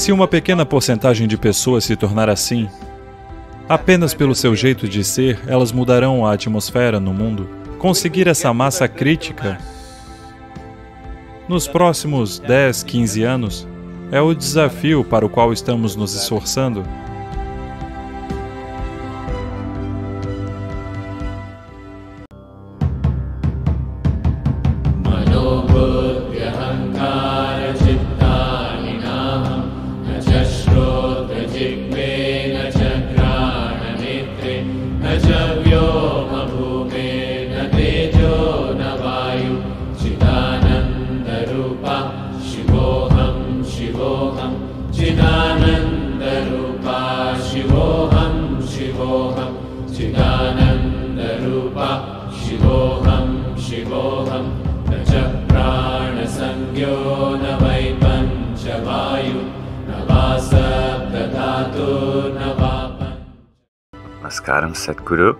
Se uma pequena porcentagem de pessoas se tornar assim, apenas pelo seu jeito de ser, elas mudarão a atmosfera no mundo. Conseguir essa massa crítica nos próximos 10, 15 anos é o desafio para o qual estamos nos esforçando. Namaskaram Sadhguru,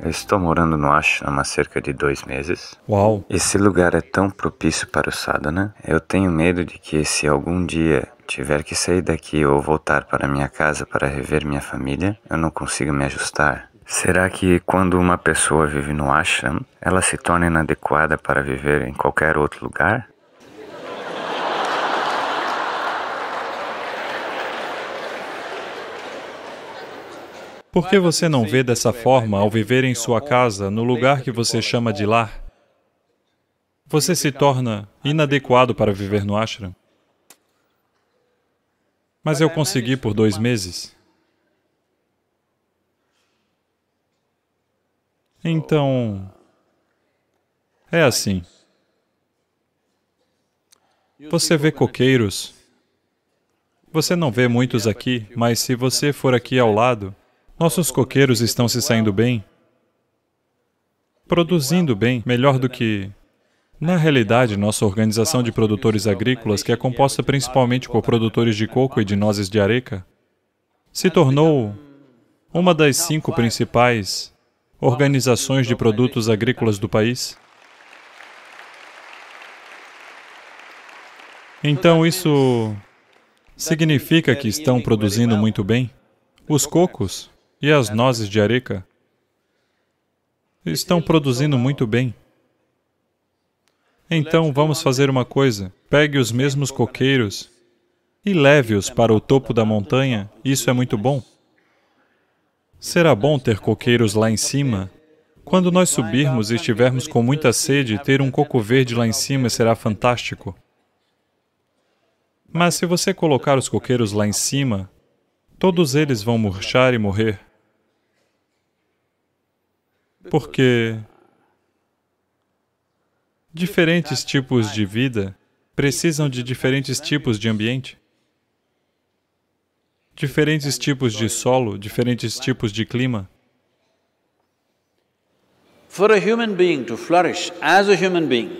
Eu estou morando no Ashram há cerca de dois meses. Uau! Esse lugar é tão propício para o sadhana. Eu tenho medo de que, se algum dia tiver que sair daqui ou voltar para minha casa para rever minha família, eu não consiga me ajustar. Será que quando uma pessoa vive no ashram, ela se torna inadequada para viver em qualquer outro lugar? Por que você não vê dessa forma ao viver em sua casa, no lugar que você chama de lar? Você se torna inadequado para viver no ashram. Mas eu consegui por dois meses. Então, é assim. Você vê coqueiros. Você não vê muitos aqui, mas se você for aqui ao lado, nossos coqueiros estão se saindo bem, produzindo bem, melhor do que... Na realidade, nossa organização de produtores agrícolas, que é composta principalmente por produtores de coco e de nozes de areca, se tornou uma das cinco principais organizações de produtos agrícolas do país. Então, isso significa que estão produzindo muito bem. Os cocos e as nozes de areca estão produzindo muito bem. Então, vamos fazer uma coisa. Pegue os mesmos coqueiros e leve-os para o topo da montanha. Isso é muito bom. Será bom ter coqueiros lá em cima? Quando nós subirmos e estivermos com muita sede, ter um coco verde lá em cima será fantástico. Mas se você colocar os coqueiros lá em cima, todos eles vão murchar e morrer. Porque diferentes tipos de vida precisam de diferentes tipos de ambiente diferentes tipos de solo, diferentes tipos de clima.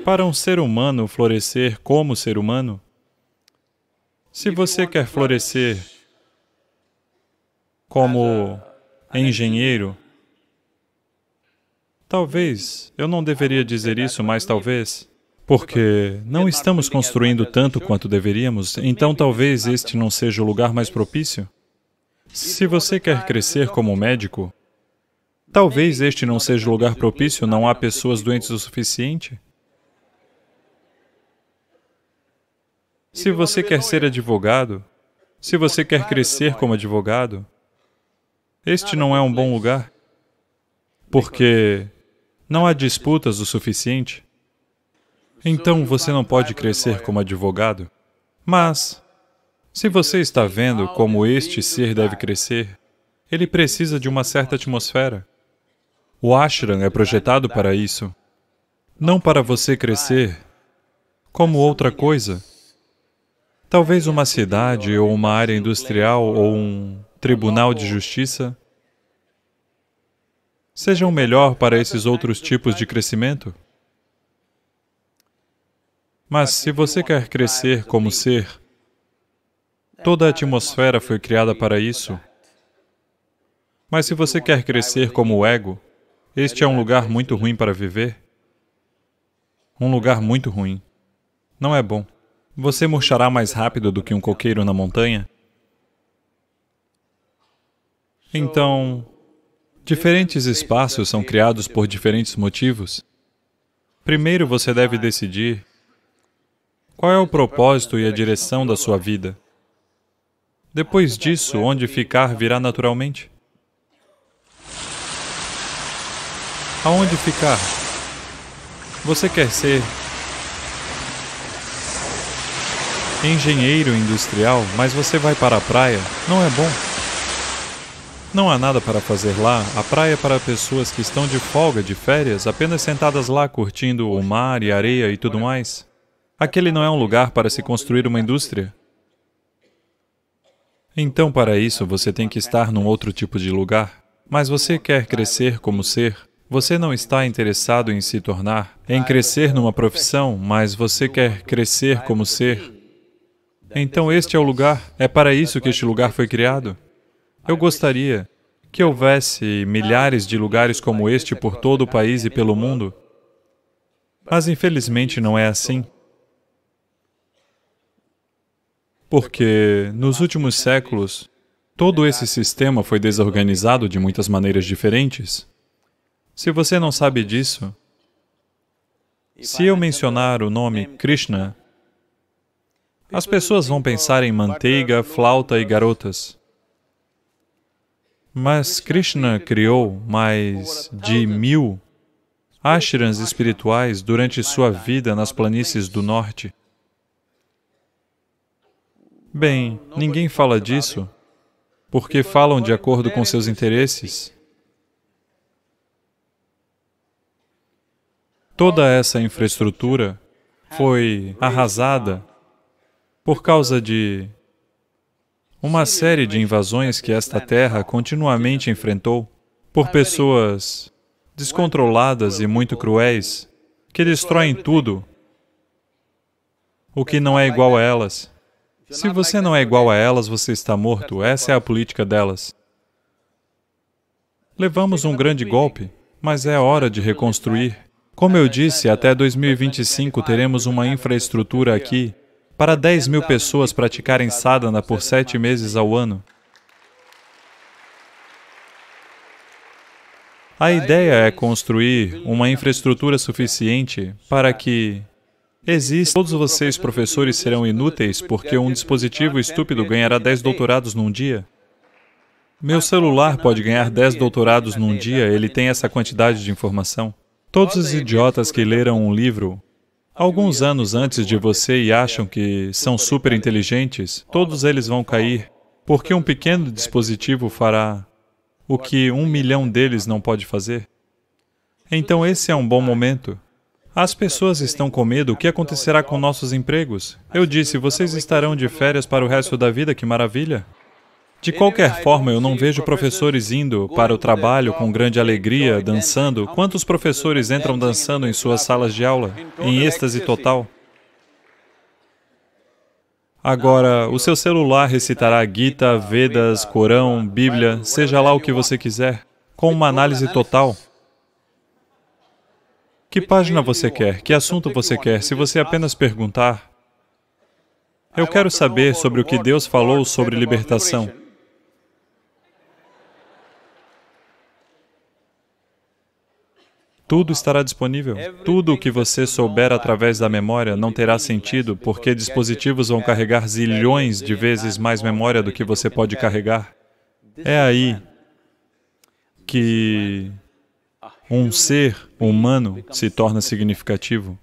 Para um ser humano florescer como ser humano, se você quer florescer como engenheiro, talvez, eu não deveria dizer isso, mas talvez, porque não estamos construindo tanto quanto deveríamos, então talvez este não seja o lugar mais propício. Se é você quer crescer então, como médico, talvez este não seja o lugar propício, não há pessoas doentes o suficiente. Se é? você quer ser advogado, se você quer crescer como advogado, este não é um bom lugar, porque não há disputas o suficiente. Então você não pode crescer como advogado. Mas, se você está vendo como este ser deve crescer, ele precisa de uma certa atmosfera. O ashram é projetado para isso, não para você crescer como outra coisa. Talvez uma cidade ou uma área industrial ou um tribunal de justiça sejam melhor para esses outros tipos de crescimento. Mas se você quer crescer como ser, toda a atmosfera foi criada para isso. Mas se você quer crescer como ego, este é um lugar muito ruim para viver. Um lugar muito ruim. Não é bom. Você murchará mais rápido do que um coqueiro na montanha. Então, diferentes espaços são criados por diferentes motivos. Primeiro você deve decidir qual é o propósito e a direção da sua vida? Depois disso, onde ficar virá naturalmente. Aonde ficar? Você quer ser engenheiro industrial, mas você vai para a praia, não é bom. Não há nada para fazer lá, a praia é para pessoas que estão de folga, de férias, apenas sentadas lá curtindo o mar e areia e tudo mais. Aquele não é um lugar para se construir uma indústria. Então, para isso, você tem que estar num outro tipo de lugar. Mas você quer crescer como ser, você não está interessado em se tornar, em crescer numa profissão, mas você quer crescer como ser. Então este é o lugar, é para isso que este lugar foi criado. Eu gostaria que houvesse milhares de lugares como este por todo o país e pelo mundo, mas infelizmente não é assim. Porque, nos últimos séculos, todo esse sistema foi desorganizado de muitas maneiras diferentes. Se você não sabe disso, se eu mencionar o nome Krishna, as pessoas vão pensar em manteiga, flauta e garotas. Mas Krishna criou mais de mil ashrams espirituais durante sua vida nas planícies do norte. Bem, ninguém fala disso porque falam de acordo com seus interesses. Toda essa infraestrutura foi arrasada por causa de uma série de invasões que esta terra continuamente enfrentou por pessoas descontroladas e muito cruéis que destroem tudo o que não é igual a elas. Se você não é igual a elas, você está morto. Essa é a política delas. Levamos um grande golpe, mas é hora de reconstruir. Como eu disse, até 2025 teremos uma infraestrutura aqui para 10 mil pessoas praticarem sadhana por sete meses ao ano. A ideia é construir uma infraestrutura suficiente para que Existe. Todos vocês, professores, serão inúteis porque um dispositivo estúpido ganhará 10 doutorados num dia. Meu celular pode ganhar 10 doutorados num dia, ele tem essa quantidade de informação. Todos os idiotas que leram um livro alguns anos antes de você e acham que são super inteligentes, todos eles vão cair, porque um pequeno dispositivo fará o que um milhão deles não pode fazer. Então, esse é um bom momento. As pessoas estão com medo o que acontecerá com nossos empregos. Eu disse, vocês estarão de férias para o resto da vida, que maravilha. De qualquer forma, eu não vejo professores indo para o trabalho com grande alegria, dançando. Quantos professores entram dançando em suas salas de aula, em êxtase total? Agora, o seu celular recitará Gita, Vedas, Corão, Bíblia, seja lá o que você quiser, com uma análise total. Que página você quer? Que assunto você quer? Se você apenas perguntar, eu quero saber sobre o que Deus falou sobre libertação. Tudo estará disponível. Tudo o que você souber através da memória não terá sentido, porque dispositivos vão carregar zilhões de vezes mais memória do que você pode carregar. É aí que um ser humano se torna significativo.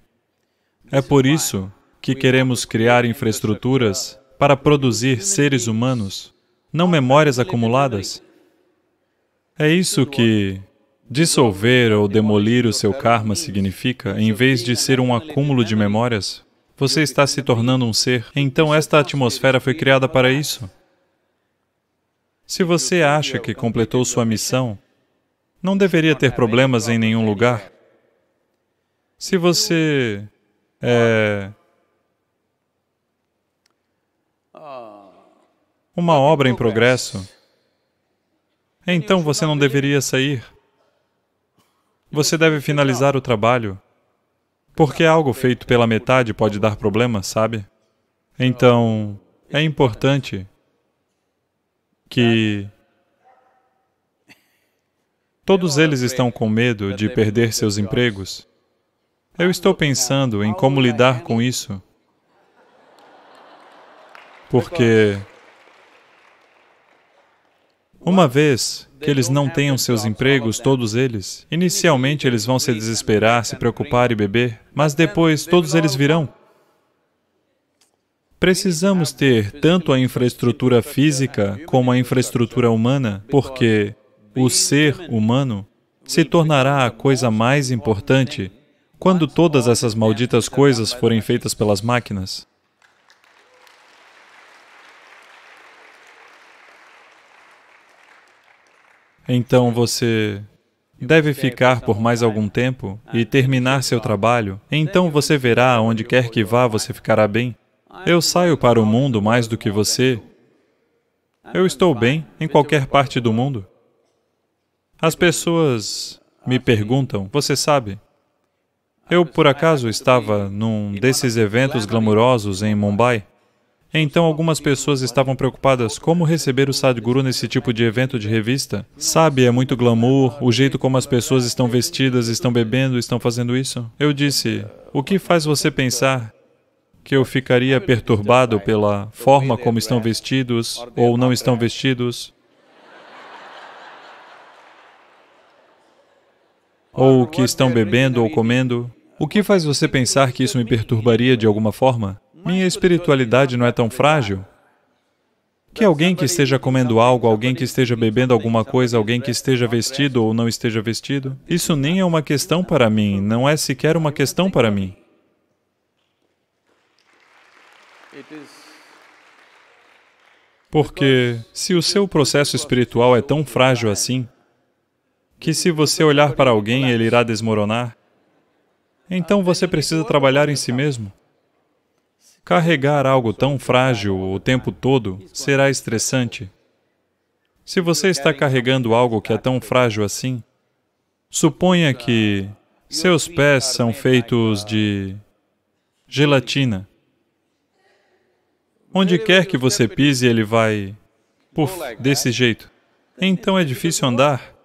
É por isso que queremos criar infraestruturas para produzir seres humanos, não memórias acumuladas. É isso que dissolver ou demolir o seu karma significa, em vez de ser um acúmulo de memórias, você está se tornando um ser. Então, esta atmosfera foi criada para isso. Se você acha que completou sua missão, não deveria ter problemas em nenhum lugar. Se você é uma obra em progresso, então você não deveria sair. Você deve finalizar o trabalho, porque algo feito pela metade pode dar problema, sabe? Então, é importante que Todos eles estão com medo de perder seus empregos. Eu estou pensando em como lidar com isso. Porque uma vez que eles não tenham seus empregos, todos eles, inicialmente eles vão se desesperar, se preocupar e beber, mas depois todos eles virão. Precisamos ter tanto a infraestrutura física como a infraestrutura humana, porque o ser humano se tornará a coisa mais importante quando todas essas malditas coisas forem feitas pelas máquinas. Então você deve ficar por mais algum tempo e terminar seu trabalho. Então você verá, onde quer que vá, você ficará bem. Eu saio para o mundo mais do que você. Eu estou bem em qualquer parte do mundo. As pessoas me perguntam, você sabe, eu por acaso estava num desses eventos glamurosos em Mumbai, então algumas pessoas estavam preocupadas como receber o Sadhguru nesse tipo de evento de revista. Sabe, é muito glamour, o jeito como as pessoas estão vestidas, estão bebendo, estão fazendo isso. Eu disse, o que faz você pensar que eu ficaria perturbado pela forma como estão vestidos ou não estão vestidos? ou o que estão bebendo ou comendo. O que faz você pensar que isso me perturbaria de alguma forma? Minha espiritualidade não é tão frágil. Que alguém que esteja comendo algo, alguém que esteja bebendo alguma coisa, alguém que esteja vestido ou não esteja vestido, isso nem é uma questão para mim, não é sequer uma questão para mim. Porque se o seu processo espiritual é tão frágil assim, que se você olhar para alguém, ele irá desmoronar. Então você precisa trabalhar em si mesmo. Carregar algo tão frágil o tempo todo será estressante. Se você está carregando algo que é tão frágil assim, suponha que seus pés são feitos de gelatina. Onde quer que você pise, ele vai, puff, desse jeito. Então é difícil andar.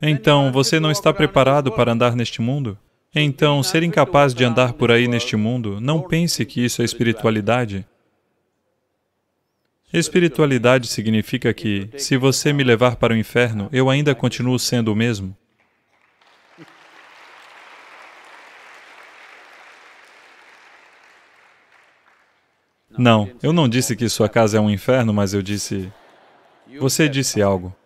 Então, você não está preparado para andar neste mundo? Então, ser incapaz de andar por aí neste mundo, não pense que isso é espiritualidade. Espiritualidade significa que, se você me levar para o inferno, eu ainda continuo sendo o mesmo. Não, eu não disse que sua casa é um inferno, mas eu disse. Você disse algo.